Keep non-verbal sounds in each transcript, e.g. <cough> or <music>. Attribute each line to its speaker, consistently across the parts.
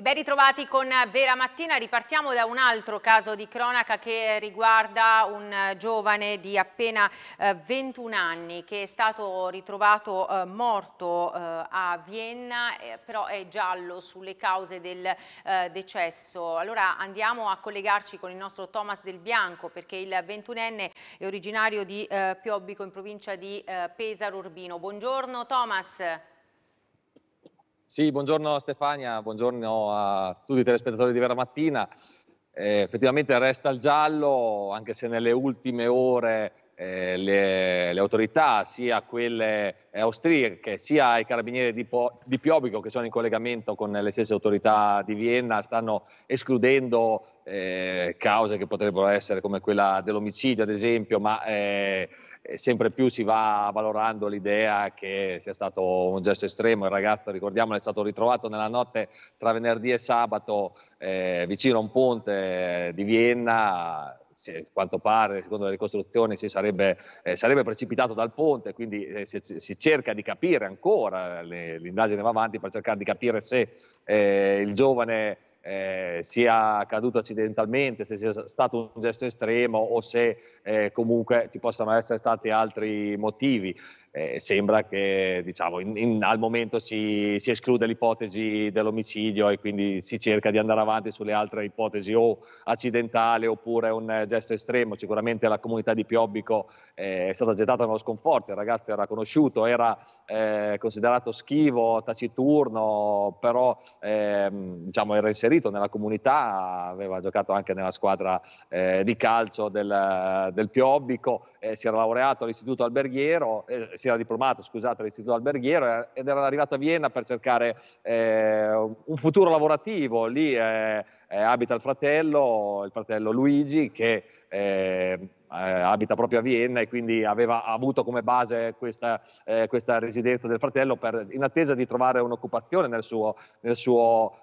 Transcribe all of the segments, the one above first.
Speaker 1: E ben ritrovati con Vera Mattina, ripartiamo da un altro caso di cronaca che riguarda un eh, giovane di appena 21 eh, anni che è stato ritrovato eh, morto a Vienna, però è giallo sulle cause del decesso. Allora andiamo a collegarci con il nostro Thomas Del Bianco perché il 21enne è originario di Piobbico in provincia di Pesaro Urbino. Buongiorno Thomas. Buongiorno.
Speaker 2: Sì, buongiorno Stefania, buongiorno a tutti i telespettatori di Vera Mattina. Eh, effettivamente resta il giallo, anche se nelle ultime ore eh, le, le, autorità, sia quelle austriache, sia i carabinieri di, po- di, Piobico, che sono in collegamento con le stesse autorità di Vienna, stanno escludendo eh, cause che potrebbero essere come quella dell'omicidio, ad esempio, ma eh, sempre più si va valorando l'idea che sia stato un gesto estremo. Il ragazzo, ricordiamolo, è stato ritrovato nella notte tra venerdì e sabato eh, vicino a un ponte eh, di Vienna se, quanto pare, secondo le ricostruzioni, si sarebbe, eh, sarebbe precipitato dal ponte, quindi eh, si, si, cerca di capire ancora, l'indagine va avanti per cercare di capire se eh, il giovane eh, sia caduto accidentalmente, se sia stato un gesto estremo o se eh, comunque ci possano essere stati altri motivi eh, sembra che diciamo, in, in, al momento si, si, esclude l'ipotesi dell'omicidio e quindi si cerca di andare avanti sulle altre ipotesi o accidentale oppure un gesto estremo. Sicuramente la comunità di Piobbico eh, è stata gettata nello sconforto, il ragazzo era conosciuto, era eh, considerato schivo, taciturno, però ehm, diciamo, era inserito nella comunità, aveva giocato anche nella squadra eh, di calcio del, del Piobbico eh, si era laureato all'istituto alberghiero, eh, si era diplomato, scusate, all'istituto alberghiero eh, ed era arrivato a Vienna per cercare eh, un futuro lavorativo. Lì eh, abita il fratello, il fratello Luigi, che abita proprio a Vienna e quindi aveva avuto come base questa, questa residenza del fratello per, in attesa di trovare un'occupazione nel suo, nel suo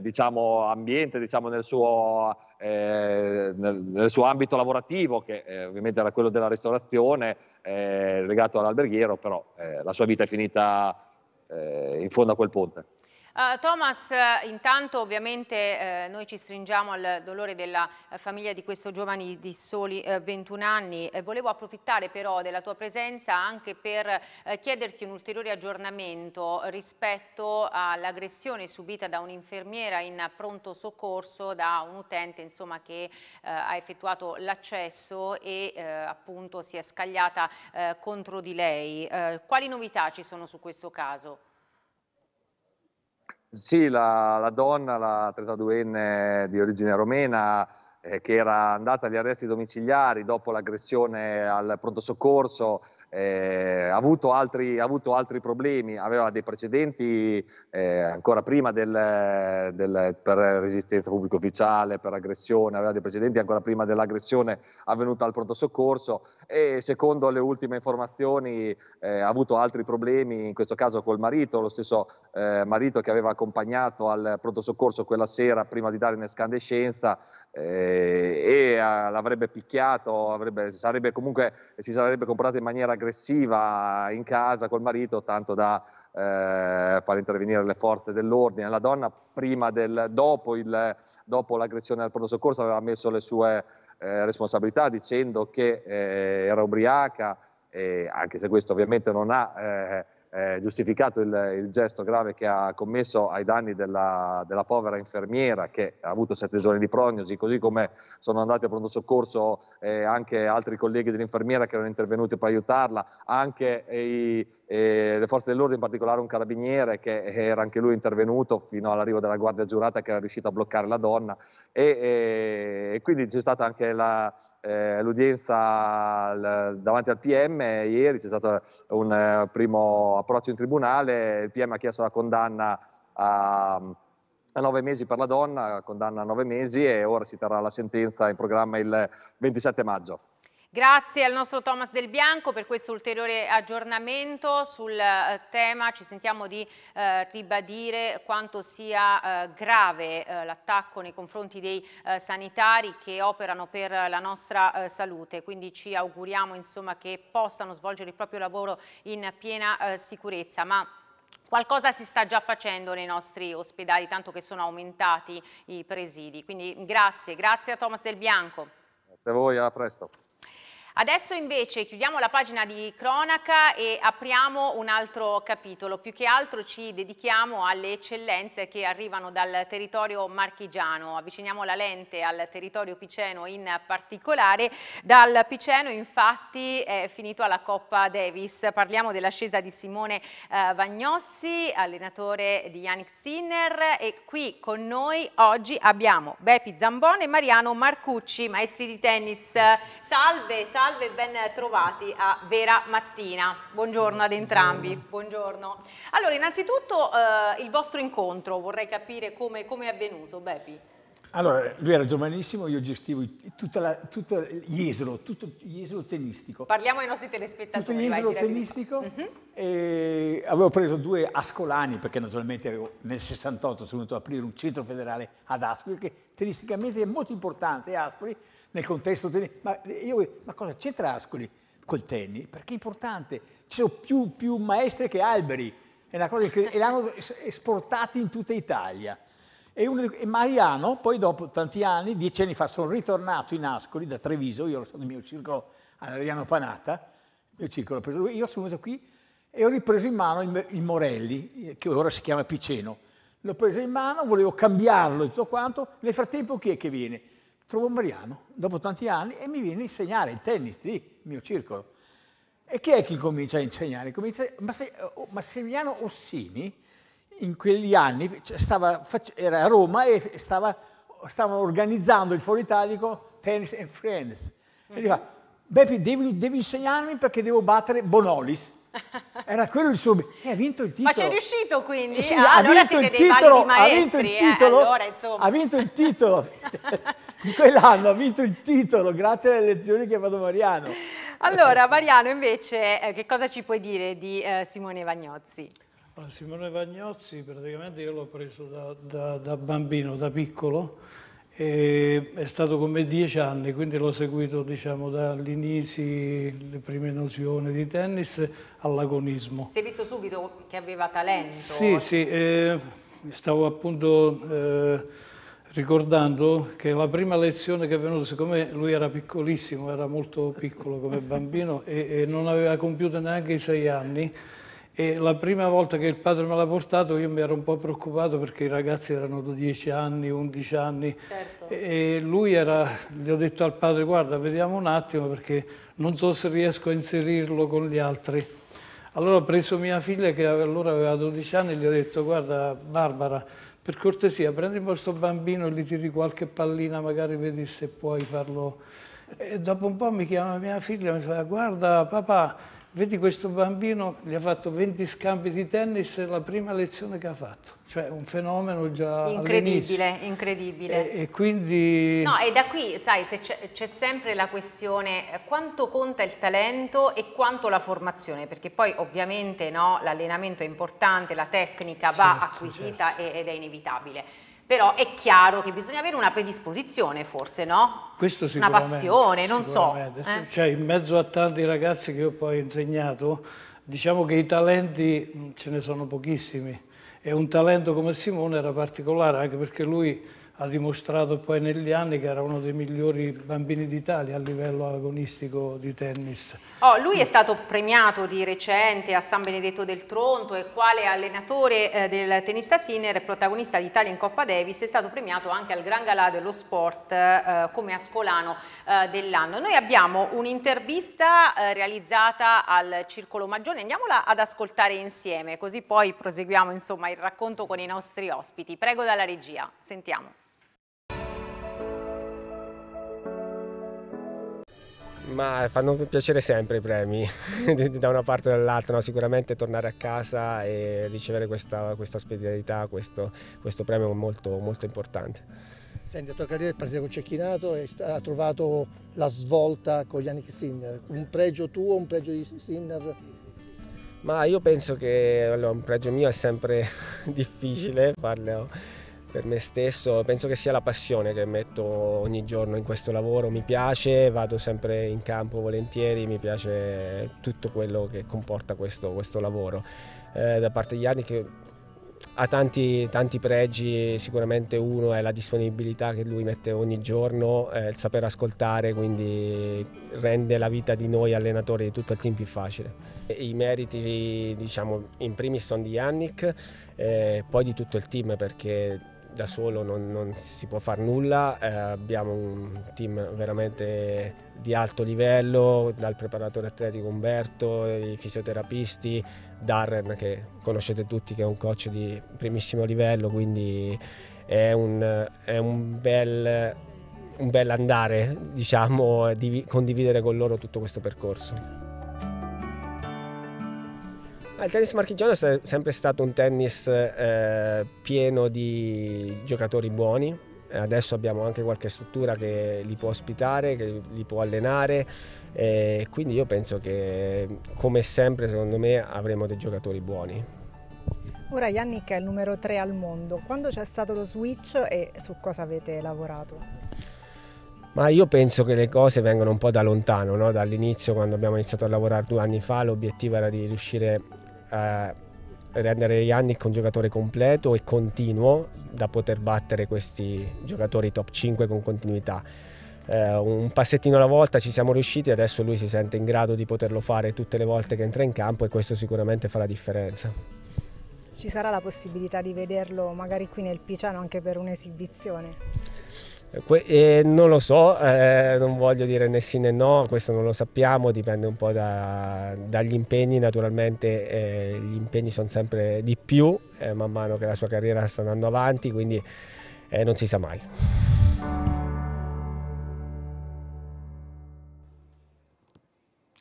Speaker 2: diciamo, ambiente, diciamo, nel suo eh, nel, nel, suo ambito lavorativo, che eh, ovviamente era quello della ristorazione, eh, legato all'alberghiero, però eh, la sua vita è finita eh, in fondo a quel ponte.
Speaker 1: Eh, Thomas, eh, intanto ovviamente eh, noi ci stringiamo al dolore della eh, famiglia di questo giovane di soli eh, 21 anni. volevo approfittare però della tua presenza anche per eh, chiederti un ulteriore aggiornamento rispetto all'aggressione subita da un'infermiera in pronto soccorso da un utente insomma, che ha effettuato l'accesso e appunto si è scagliata contro di lei. quali novità ci sono su questo caso?
Speaker 2: Sì, la, la donna, la 32enne di origine romena, eh, che era andata agli arresti domiciliari dopo l'aggressione al pronto soccorso, eh, ha, avuto altri, ha, avuto altri, problemi, aveva dei precedenti eh, ancora prima del, del, per resistenza pubblico ufficiale, per aggressione, aveva dei precedenti ancora prima dell'aggressione avvenuta al pronto soccorso e secondo le ultime informazioni eh, ha avuto altri problemi, in questo caso col marito, lo stesso eh, marito che aveva accompagnato al pronto soccorso quella sera prima di dare in escandescenza eh, e eh, l'avrebbe picchiato, avrebbe, sarebbe comunque, si sarebbe comportata in maniera aggressiva in casa col marito, tanto da eh, far intervenire le forze dell'ordine. La donna, prima del, dopo, il, dopo, l'aggressione al pronto soccorso, aveva messo le sue eh, responsabilità dicendo che eh, era ubriaca, anche se questo ovviamente non ha eh, eh, giustificato il, il, gesto grave che ha commesso ai danni della, della, povera infermiera che ha avuto sette giorni di prognosi, così come sono andati a pronto soccorso eh, anche altri colleghi dell'infermiera che erano intervenuti per aiutarla, anche i, eh, le forze dell'ordine, in particolare un carabiniere che era anche lui intervenuto fino all'arrivo della guardia giurata che era riuscita a bloccare la donna e, eh, e quindi c'è stata anche la eh, l'udienza l- davanti al PM ieri c'è stato un eh, primo approccio in tribunale, il PM ha chiesto la condanna a, a nove mesi per la donna, condanna a nove mesi e ora si terrà la sentenza in programma il 27 maggio.
Speaker 1: Grazie al nostro Thomas Del Bianco per questo ulteriore aggiornamento sul eh, tema. Ci sentiamo di eh, ribadire quanto sia eh, grave eh, l'attacco nei confronti dei eh, sanitari che operano per la nostra salute. Quindi ci auguriamo insomma, che possano svolgere il proprio lavoro in piena sicurezza. Ma Qualcosa si sta già facendo nei nostri ospedali, tanto che sono aumentati i presidi. Quindi grazie, grazie a Thomas Del Bianco.
Speaker 2: Grazie a voi, a presto.
Speaker 1: Adesso invece chiudiamo la pagina di cronaca e apriamo un altro capitolo, più che altro ci dedichiamo alle eccellenze che arrivano dal territorio marchigiano, avviciniamo la lente al territorio piceno in particolare, dal piceno infatti è finito alla Coppa Davis, parliamo dell'ascesa di Simone eh, Vagnozzi, allenatore di Yannick Sinner e qui con noi oggi abbiamo Beppi Zambone e Mariano Marcucci, maestri di tennis. Salve, salve salve e ben trovati a Vera Mattina. Buongiorno ad entrambi. Buongiorno. Allora, innanzitutto eh, il vostro incontro, vorrei capire come, come è avvenuto, Bepi.
Speaker 3: Allora, lui era giovanissimo, io gestivo tutto l'eselo, tutto l'eselo tennistico. Parliamo
Speaker 1: ai nostri telespettatori. Tutto l'eselo tennistico uh mhm. -huh.
Speaker 3: e avevo preso due ascolani perché naturalmente avevo, nel 68 sono venuto ad aprire un centro federale ad Ascoli che tennisticamente è molto importante Ascoli nel contesto tennis. Ma, io, ma cosa c'entra Ascoli col tennis? Perché è importante. Ci sono più, più maestre che alberi. È una cosa incredibile. e l'hanno esportato in tutta Italia. E, uno, e, Mariano, poi dopo tanti anni, dieci anni fa, sono ritornato in Ascoli da Treviso, io ero stato nel mio circolo all'Ariano Panata, il circolo preso lui, io sono venuto qui e ho ripreso in mano il, il Morelli, che ora si chiama Piceno. L'ho preso in mano, volevo cambiarlo e tutto quanto, nel frattempo chi è che viene? trovo Mariano, dopo tanti anni, e mi viene a insegnare il tennis lì, il mio circolo. E chi è che comincia a insegnare? Comincia, a... Oh, oh, Massimiliano Ossini, in quegli anni, cioè, stava, era a Roma e stava, stava organizzando il foro italico Tennis and Friends. E gli fa, mm-hmm. Beppi, devi, devi insegnarmi perché devo battere Bonolis. <laughs> Era quello il suo... E ha vinto il titolo. Ma c'è
Speaker 1: riuscito quindi? Eh sì, ah, ha, allora vinto il titolo, maestri, eh, ha vinto il titolo. Eh, allora, ha
Speaker 3: vinto il titolo. <laughs> quell'anno ha vinto il titolo grazie alle lezioni che ha fatto Mariano. Allora,
Speaker 1: Mariano, invece, eh, che cosa ci puoi dire di eh, Simone Vagnozzi?
Speaker 4: Simone Vagnozzi, praticamente io l'ho preso da, da, da, bambino, da piccolo, è stato con me dieci anni, quindi l'ho seguito diciamo, dall'inizio, le prime nozioni di tennis, all'agonismo.
Speaker 1: Si è visto subito che aveva talento? Sì,
Speaker 4: sì, eh, stavo appunto eh, ricordando che la prima lezione che è venuta, siccome lui era piccolissimo, era molto piccolo come bambino e, e non aveva compiuto neanche i sei anni, e la prima volta che il padre me l'ha portato io mi ero un po' preoccupato perché i ragazzi erano 10 anni, 11 anni certo. e lui era, gli ho detto al padre guarda vediamo un attimo perché non so se riesco a inserirlo con gli altri. Allora ho preso mia figlia che allora aveva 12 anni e gli ho detto guarda Barbara per cortesia prendi il vostro bambino e gli tiri qualche pallina, magari vedi se puoi farlo. E dopo un po' mi chiama mia figlia e mi fa guarda papà, Vedi questo bambino, gli ha fatto 20 scambi di tennis, la prima lezione che ha fatto. Cioè un fenomeno già Incredibile,
Speaker 1: incredibile.
Speaker 4: E, e, quindi... No, e da
Speaker 1: qui, sai, c'è sempre la questione eh, quanto conta il talento e quanto la formazione, perché poi ovviamente no, l'allenamento è importante, la tecnica va certo, acquisita certo. ed è inevitabile però è chiaro che bisogna avere una predisposizione forse, no?
Speaker 4: Questo Una passione, non so. Eh? Cioè in mezzo a tanti ragazzi che ho poi insegnato, diciamo che i talenti mm, ce ne sono pochissimi e un talento come Simone era particolare anche perché lui ha dimostrato poi negli anni che era uno dei migliori bambini d'Italia a livello agonistico di tennis.
Speaker 1: Oh, lui è stato premiato di recente a San Benedetto del Tronto e quale allenatore eh, del tennista Sinner, e protagonista d'Italia in Coppa Davis è stato premiato anche al Gran Galà dello Sport eh, come ascolano eh, dell'anno. Noi abbiamo un'intervista eh, realizzata al Circolo Maggiore, andiamola ad ascoltare insieme così poi proseguiamo insomma, il racconto con i nostri ospiti. Prego dalla regia, sentiamo.
Speaker 5: Ma fanno piacere sempre i premi, <laughs> da una parte o dall'altra, no? sicuramente tornare a casa e ricevere questa, questa ospitalità, questo, questo, premio è molto, molto importante.
Speaker 3: Senti, la tua carriera è partita con Cecchinato e ha trovato la svolta con Yannick Sinner, un pregio tuo, un pregio di Sinner?
Speaker 5: Ma io penso che allora, un pregio mio è sempre <laughs> difficile farlo per me stesso, penso che sia la passione che metto ogni giorno in questo lavoro, mi piace, vado sempre in campo volentieri, mi piace tutto quello che comporta questo, questo lavoro. Eh, da parte di Yannick ha tanti, tanti, pregi, sicuramente uno è la disponibilità che lui mette ogni giorno, eh, il saper ascoltare, quindi rende la vita di noi allenatori di tutto il team più facile. I meriti diciamo in primis sono di Yannick, eh, poi di tutto il team perché da solo non, non si può fare nulla, eh, abbiamo un team veramente di alto livello, dal preparatore atletico Umberto, i fisioterapisti, Darren che conoscete tutti che è un coach di primissimo livello, quindi è un, è un bel un bel andare, diciamo, di condividere con loro tutto questo percorso. Il tennis marchigiano è sempre stato un tennis eh, pieno di giocatori buoni, adesso abbiamo anche qualche struttura che li può ospitare, che li può allenare, e quindi io penso che come sempre secondo me avremo dei giocatori buoni.
Speaker 1: Ora Yannick è il numero 3 al mondo, quando c'è stato lo switch e su cosa avete lavorato?
Speaker 5: Ma io penso che le cose vengano un po' da lontano, no? dall'inizio quando abbiamo iniziato a lavorare due anni fa l'obiettivo era di riuscire rendere Yannick un giocatore completo e continuo da poter battere questi giocatori top 5 con continuità. Eh, un passettino alla volta ci siamo riusciti, adesso lui si sente in grado di poterlo fare tutte le volte che entra in campo e questo sicuramente fa la differenza.
Speaker 1: Ci sarà la possibilità di vederlo magari qui nel Piciano anche per un'esibizione?
Speaker 5: E eh, non lo so, eh, non voglio dire né sì né no, questo non lo sappiamo, dipende un po' da, dagli impegni, naturalmente eh, gli impegni sono sempre di più eh, man mano che la sua carriera sta andando avanti, quindi eh, non si sa mai.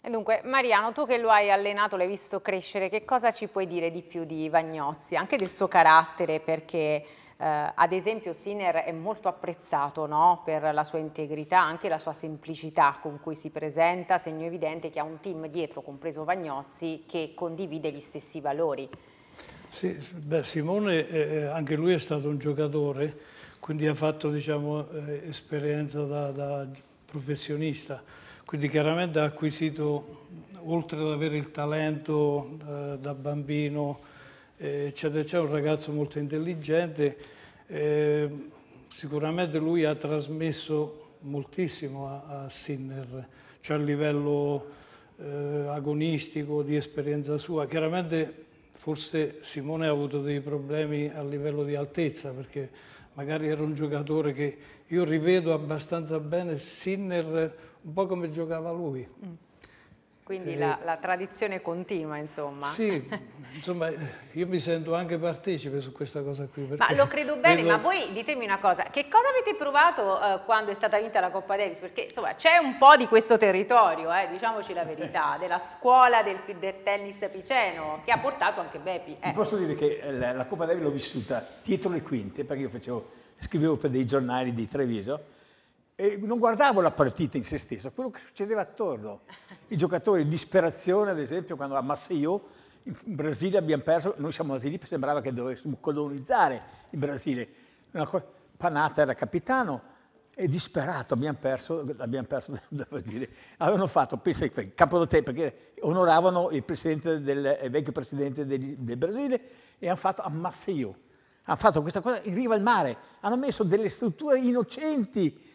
Speaker 1: E dunque, Mariano, tu che lo hai allenato, l'hai visto crescere, che cosa ci puoi dire di più di Vagnozzi, anche del suo carattere, perché eh, ad esempio Sinner è molto apprezzato no? per la sua integrità, anche la sua semplicità con cui si presenta, segno evidente che ha un team dietro, compreso Vagnozzi, che condivide gli stessi valori.
Speaker 4: Sì, beh, Simone eh, eh anche lui è stato un giocatore, quindi ha fatto diciamo, eh, esperienza da, da professionista, quindi chiaramente ha acquisito, oltre ad avere il talento eh, da bambino, eh, c'è un ragazzo molto intelligente, eh, sicuramente lui ha trasmesso moltissimo a, a Sinner, cioè a livello eh, agonistico, di esperienza sua. Chiaramente forse Simone ha avuto dei problemi a livello di altezza, perché magari era un giocatore che io rivedo abbastanza bene, Sinner un po' come giocava lui.
Speaker 1: Mm. Quindi eh, la, la, tradizione continua, insomma. Sì, <laughs> insomma,
Speaker 4: io mi sento anche partecipe su questa cosa qui. Ma lo credo bene, vedo... ma voi
Speaker 1: ditemi una cosa, che cosa avete provato eh, quando è stata vinta la Coppa Davis? Perché insomma c'è un po' di questo territorio, eh, diciamoci la verità, eh. della scuola del, del, tennis piceno, che ha portato anche Bepi. Eh. Ti posso
Speaker 3: dire che eh, la, la Coppa Davis l'ho vissuta dietro le quinte, perché io facevo, scrivevo per dei giornali di Treviso, e non guardavo la partita in se stessa, quello che succedeva attorno. I giocatori disperazione, ad esempio, quando a Maceió, in Brasile abbiamo perso, noi siamo andati lì, sembrava che dovessimo colonizzare il Brasile. Panata era capitano e disperato abbiamo perso, abbiamo perso <laughs> da Brasile. Avevano fatto, pensa, campo da te, perché onoravano il, presidente del, il vecchio presidente del, del, Brasile e hanno fatto a Maceió. Hanno fatto questa cosa in riva al mare, hanno messo delle strutture innocenti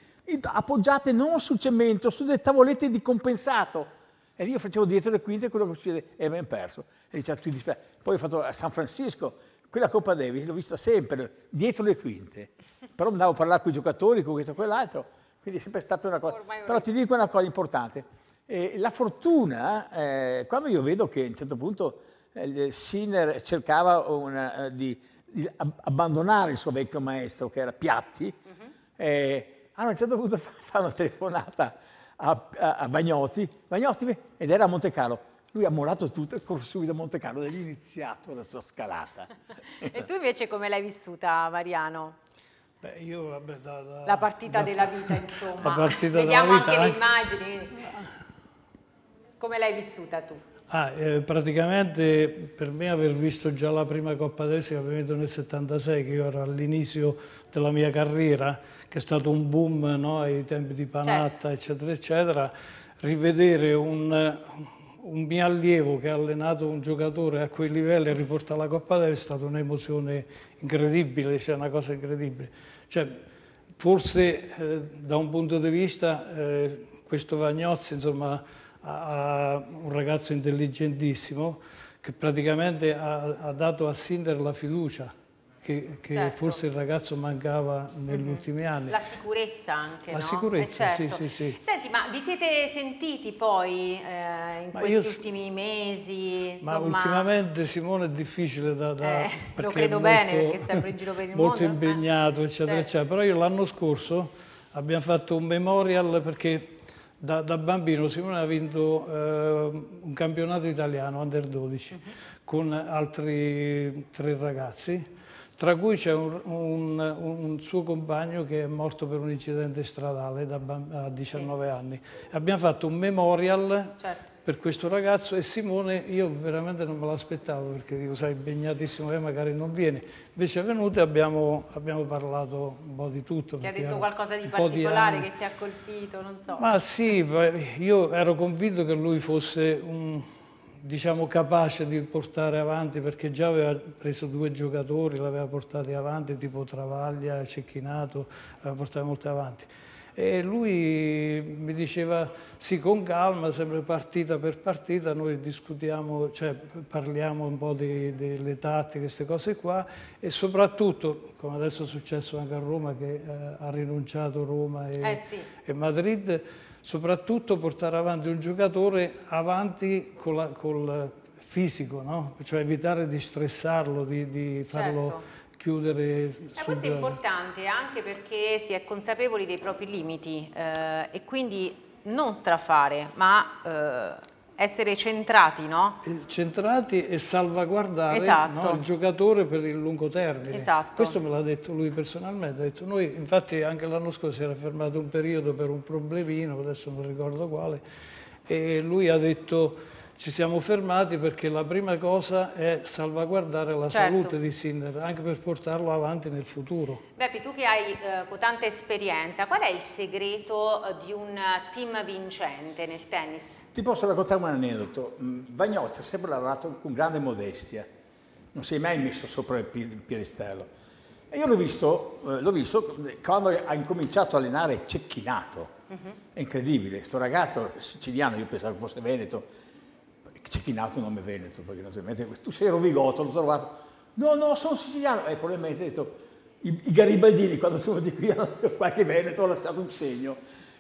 Speaker 3: appoggiate non sul cemento, su delle tavolette di compensato. E io facevo dietro le quinte quello che succede e abbiamo perso. E diciamo, tu Poi ho fatto a San Francisco, quella Coppa Davis l'ho vista sempre, dietro le quinte. Però andavo a parlare con i giocatori, con questo e quell'altro, quindi è sempre stata una cosa. Però ti dico una cosa importante. Eh, la fortuna, eh, quando io vedo che a un certo punto eh, Sinner cercava una, eh, di, di, abbandonare il suo vecchio maestro, che era Piatti, mm-hmm. Allora ah, a un certo punto fa, una telefonata a, a, a Bagnozzi, Bagnozzi ed era a Monte Carlo. Lui ha mollato tutto e corso subito a Monte Carlo ed è iniziato la sua scalata.
Speaker 1: e tu invece come l'hai vissuta Mariano? Beh, io, vabbè, da, da, la partita da, della vita, insomma. Vediamo anche vita, le immagini. Come l'hai vissuta tu?
Speaker 4: Ah, eh, praticamente per me aver visto già la prima Coppa d'Esica, ovviamente nel 76, che io ero all'inizio della mia carriera, che è stato un boom no, ai tempi di certo. Panatta, certo. eccetera, eccetera, rivedere un, un mio allievo che ha allenato un giocatore a quei livelli e riporta la Coppa d'Air è stata un'emozione incredibile, cioè una cosa incredibile. Cioè, forse eh, da un punto di vista eh, questo Vagnozzi insomma, ha, ha un ragazzo intelligentissimo che praticamente ha, ha dato a Sinder la fiducia che, che certo. forse il ragazzo mancava negli mm -hmm. ultimi anni. La
Speaker 1: sicurezza anche, La no? sicurezza, eh certo. sì, sì, sì. Senti, ma vi siete sentiti poi eh, in ma questi io, ultimi mesi? Insomma... Ma
Speaker 4: ultimamente Simone è difficile da... da eh, lo credo molto, bene perché è sempre in giro per il molto mondo. Molto ah, impegnato, eccetera, certo. eccetera. Però io l'anno scorso abbiamo fatto un memorial perché... Da, da, bambino Simone ha vinto eh, un campionato italiano under 12 uh -huh. con altri tre ragazzi tra cui c'è un, un, un, suo compagno che è morto per un incidente stradale da, a 19 sì. anni. Abbiamo fatto un memorial certo. per questo ragazzo e Simone io veramente non me l'aspettavo perché dico sai impegnatissimo che eh, magari non viene. Invece è venuto e abbiamo, abbiamo parlato un po' di tutto. Ti ha detto qualcosa di particolare di
Speaker 1: che ti ha colpito, non so. Ma
Speaker 4: sì, io ero convinto che lui fosse un diciamo, capace di portare avanti, perché già aveva preso due giocatori, l'aveva portati avanti, tipo Travaglia, Cecchinato, l'aveva portato molto avanti. E lui mi diceva, sì, con calma, sempre partita per partita, noi discutiamo, cioè, parliamo un po' delle tattiche, queste cose qua, e soprattutto, come adesso è successo anche a Roma, che eh, ha rinunciato Roma e, eh sì. e Madrid, soprattutto portare avanti un giocatore avanti col, col fisico, no? cioè evitare di stressarlo, di, di farlo certo chiudere. Ma questo è
Speaker 1: importante anche perché si è consapevoli dei propri limiti eh, e quindi non strafare, ma eh, essere centrati, no?
Speaker 4: Eh, centrati e salvaguardare esatto. no, il giocatore per il lungo termine. Esatto. Questo me l'ha detto lui personalmente. Detto noi, infatti anche l'anno scorso si era fermato un periodo per un problemino, adesso non ricordo quale, e lui ha detto ci siamo fermati perché la prima cosa è salvaguardare la certo. salute di Sindar, anche per portarlo avanti nel futuro.
Speaker 1: Beppi, tu che hai eh, potente esperienza, qual è il segreto eh, di un team vincente nel tennis?
Speaker 3: Ti posso raccontare un aneddoto. Mm, Vagnozzi ha sempre lavorato con grande modestia, non si è mai messo sopra il piedistallo. E io l'ho visto, eh, visto, quando ha incominciato a allenare Cecchinato, uh mhm. -huh. è incredibile, sto ragazzo siciliano, io pensavo fosse veneto, c'è chi nato nome Veneto, perché naturalmente tu sei Rovigoto, l'ho trovato, no, no, sono siciliano, e eh, probabilmente ha detto, i, i, garibaldini quando sono di qui, <laughs> qualche Veneto ho lasciato un segno.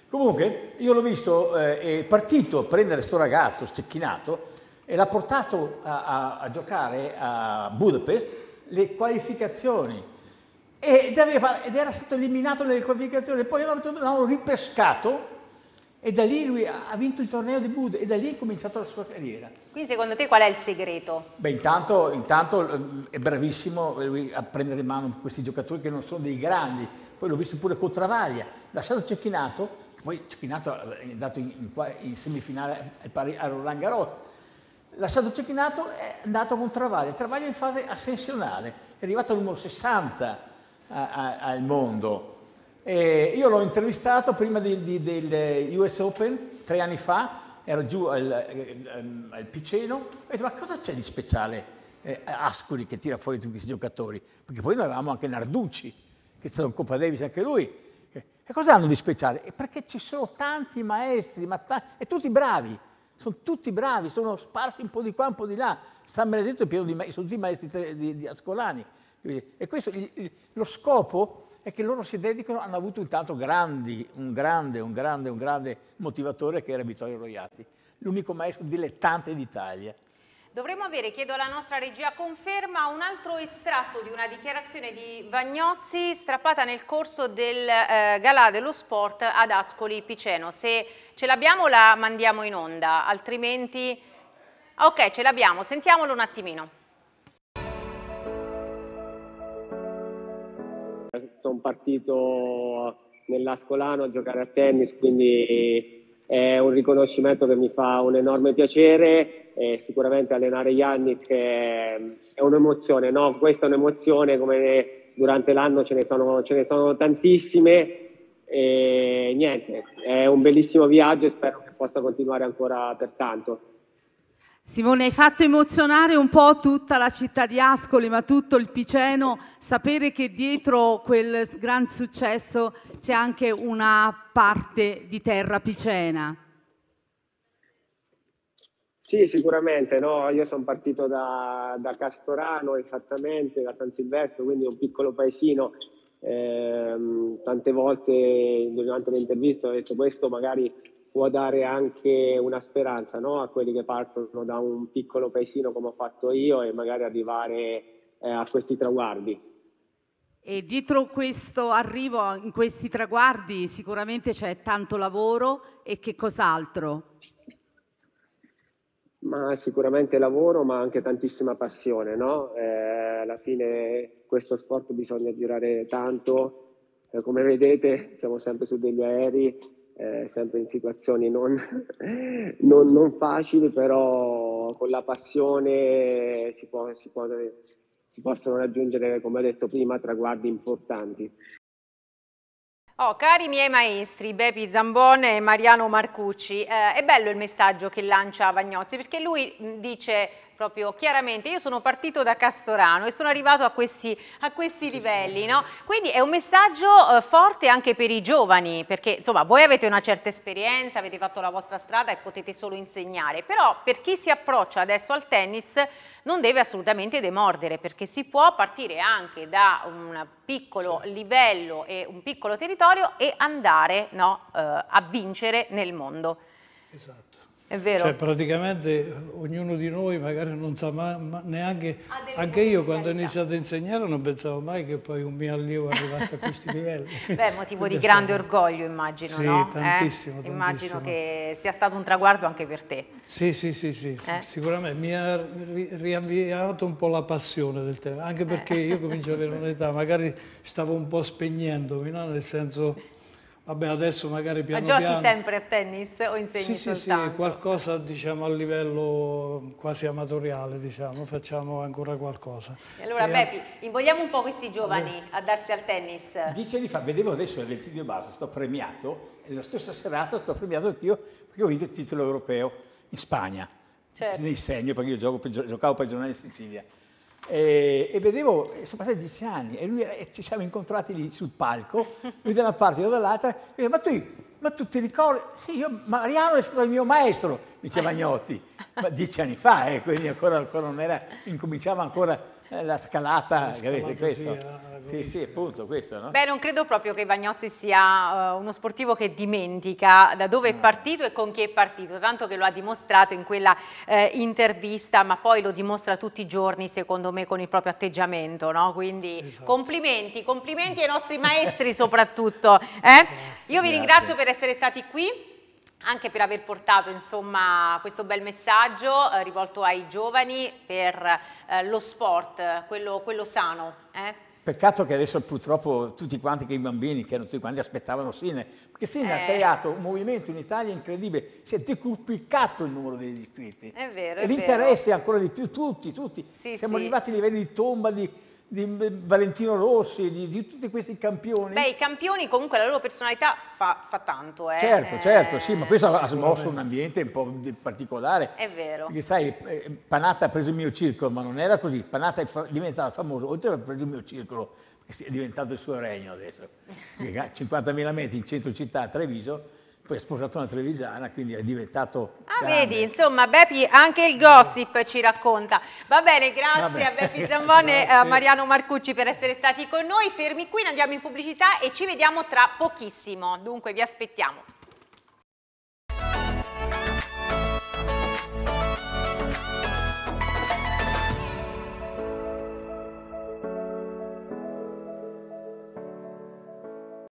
Speaker 3: Comunque, io l'ho visto, eh, è partito a prendere sto ragazzo cecchinato e l'ha portato a, a, a giocare a Budapest le qualificazioni ed, aveva, ed, era stato eliminato nelle qualificazioni, poi l'hanno ripescato e da lì lui ha vinto il torneo di Bud e da lì è cominciata la sua carriera.
Speaker 1: Quindi secondo te qual è il segreto? Beh,
Speaker 3: intanto, intanto ehm, è bravissimo eh, a prendere in mano questi giocatori che non sono dei grandi. Poi l'ho visto pure con Travaglia, lasciato Cecchinato, poi Cecchinato eh, è andato in, in, in semifinale eh, a Roland Garros. Lasciato Cecchinato è andato con Travaglia, Travaglia in fase ascensionale, è arrivato al numero 60 a, a, al mondo e io l'ho intervistato prima di, di, del eh, US Open, tre anni fa, ero giù al, al, eh, ehm, al Piceno, ho detto ma cosa c'è di speciale eh, Ascoli che tira fuori tutti questi giocatori? Perché poi noi avevamo anche Narducci, che è stato un Coppa Davis anche lui. Eh, e cosa hanno di speciale? perché ci sono tanti maestri, ma ta e tutti bravi, sono tutti bravi, sono sparsi un po' di qua, un po' di là. San Benedetto è pieno di maestri, sono tutti maestri di, di Ascolani. E questo, il, il, lo scopo è che loro si dedicano, hanno avuto intanto grandi, un grande, un grande, un grande motivatore che era Vittorio Roiati, l'unico maestro dilettante d'Italia.
Speaker 1: Dovremmo avere, chiedo alla nostra regia conferma, un altro estratto di una dichiarazione di Vagnozzi strappata nel corso del eh, Galà dello Sport ad Ascoli Piceno. Se ce l'abbiamo la mandiamo in onda, altrimenti... Ok, ce l'abbiamo, sentiamolo un attimino.
Speaker 5: sono partito nell'Ascolano a giocare a tennis, quindi è un riconoscimento che mi fa un enorme piacere e sicuramente allenare Yannick è, è un'emozione, no? questa è un'emozione come durante l'anno ce ne sono, ce ne sono tantissime e niente, è un bellissimo viaggio e spero che possa continuare ancora per tanto.
Speaker 1: Simone, hai fatto emozionare un po' tutta la città di Ascoli, ma tutto il Piceno, sapere che dietro quel gran successo c'è anche una parte di terra picena.
Speaker 5: Sì, sicuramente, no? io sono partito da, da, Castorano esattamente, da San Silvestro, quindi un piccolo paesino. Ehm, tante volte durante l'intervista ho detto questo magari può dare anche una speranza no? a quelli che partono da un piccolo paesino come ho fatto io e magari arrivare eh, a questi traguardi.
Speaker 1: E dietro questo arrivo, in questi traguardi, sicuramente c'è tanto lavoro e che cos'altro?
Speaker 5: Ma sicuramente lavoro, ma anche tantissima passione, no? Eh, alla fine questo sport bisogna girare tanto, eh, come vedete siamo sempre su degli aerei, eh, sempre in situazioni non, <laughs> non, non, facili, però con la passione si, può, si, può, si possono raggiungere, come ho detto prima, traguardi importanti.
Speaker 1: Oh, cari miei maestri, Bepi Zambone e Mariano Marcucci, eh, è bello il messaggio che lancia Vagnozzi perché lui dice proprio chiaramente. Io sono partito da Castorano e sono arrivato a questi, a questi livelli, no? Quindi è un messaggio eh, forte anche per i giovani, perché insomma voi avete una certa esperienza, avete fatto la vostra strada e potete solo insegnare, però per chi si approccia adesso al tennis non deve assolutamente demordere, perché si può partire anche da un piccolo sì. livello e un piccolo territorio e andare no, eh, a vincere nel mondo. Esatto. È vero. Cioè
Speaker 4: praticamente ognuno di noi magari non sa ma, ma neanche, anche io quando ho iniziato a insegnare non pensavo mai che poi un mio allievo arrivasse a questi <laughs> livelli.
Speaker 1: Beh, motivo di cioè, grande stato... orgoglio immagino, sì, no? Eh? tantissimo, eh? tantissimo, Immagino che sia stato un traguardo anche per te.
Speaker 4: Sì, sì, sì, sì, eh? sicuramente mi ha ri riavviato un po' la passione del tema, anche perché eh. io comincio ad avere un'età, magari stavo un po' spegnendomi, no? nel senso Vabbè, adesso magari piano Ma giochi piano... sempre
Speaker 1: a tennis o insegni sì, soltanto? Sì,
Speaker 4: sì, qualcosa diciamo, a livello quasi amatoriale, diciamo. facciamo ancora qualcosa.
Speaker 1: E allora, e Beppi, invogliamo un po' questi giovani a darsi al tennis.
Speaker 3: Dieci anni fa, vedevo adesso il Ventidio Basso, sto premiato, e la stessa serata sto premiato anch'io perché ho vinto il titolo europeo in Spagna. Certo. Nei segno, perché io gioco, giocavo per il giornale in Sicilia. E, e vedevo, eh, sono passati dieci anni e lui e eh, ci siamo incontrati lì sul palco, <laughs> lui da una parte io dall'altra, e dice, ma tu, ma tu ti ricordi? Sì, io, Mariano è stato il mio maestro, diceva Agnotti, eh. ma dieci anni fa, eh, quindi ancora, ancora non era, incominciava ancora eh, la scalata, la scalata questo. Sì, sì, appunto questo, no? Beh,
Speaker 1: non credo proprio che Bagnozzi sia uh, uno sportivo che dimentica da dove no. è mm. partito e con chi è partito, tanto che lo ha dimostrato in quella eh, intervista, ma poi lo dimostra tutti i giorni, secondo me, con il proprio atteggiamento, no? Quindi esatto. complimenti, complimenti ai nostri maestri soprattutto. Eh? Io vi ringrazio per essere stati qui anche per aver portato insomma, questo bel messaggio eh, rivolto ai giovani per eh, lo sport, quello, quello sano. Eh?
Speaker 3: Peccato che adesso purtroppo tutti quanti, che i bambini, che erano tutti quanti, aspettavano Sine, perché Sine ha eh. creato un movimento in Italia incredibile, si è decuplicato il numero degli iscritti. È
Speaker 1: vero, L'interesse
Speaker 3: ancora di più, tutti, tutti. Sì, Siamo sì. arrivati a livelli di tomba, di, di Valentino Rossi, di, di, tutti questi campioni.
Speaker 1: Beh, i campioni comunque la loro personalità fa, fa tanto, eh. Certo, eh, certo, sì, ma questo ha smosso
Speaker 3: un ambiente un po' particolare.
Speaker 1: È vero. Perché sai, eh,
Speaker 3: Panatta ha preso il mio circolo, ma non era così. Panatta è diventato famoso, oltre a aver preso il mio circolo, che è diventato il suo regno adesso. 50.000 <laughs> metri in centro città, a Treviso, poi è sposato una trevigiana, quindi è diventato... Ah, grande. vedi,
Speaker 1: insomma, Beppi, anche il gossip ci racconta. Va bene, grazie Va bene. a Beppi Zambone e a Mariano Marcucci per essere stati con noi. Fermi qui, andiamo in pubblicità e ci vediamo tra pochissimo. Dunque, vi aspettiamo.